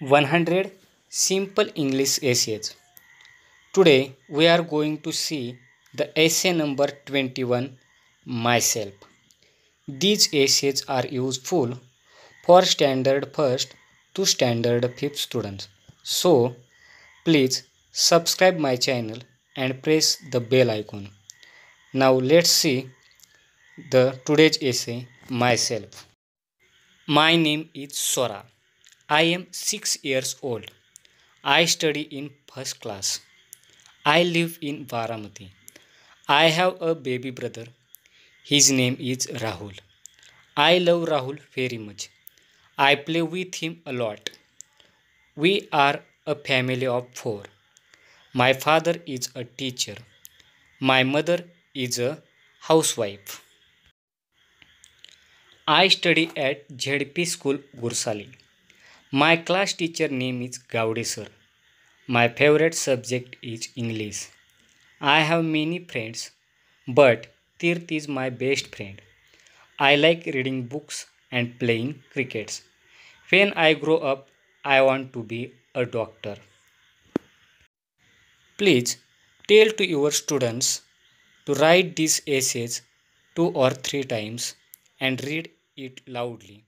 100 Simple English Essays. Today we are going to see the essay number 21 Myself. These essays are useful for standard 1st to standard 5th students. So please subscribe my channel and press the bell icon. Now let's see the today's essay myself. My name is Sora. I am six years old I study in first class I live in Baramati I have a baby brother his name is Rahul I love Rahul very much I play with him a lot we are a family of four my father is a teacher my mother is a housewife I study at Z P school Gursali My class teacher name is Gaude sir. My favorite subject is English. I have many friends, but Tirth is my best friend. I like reading books and playing crickets. When I grow up, I want to be a doctor. Please tell to your students to write this essay two or three times and read it loudly.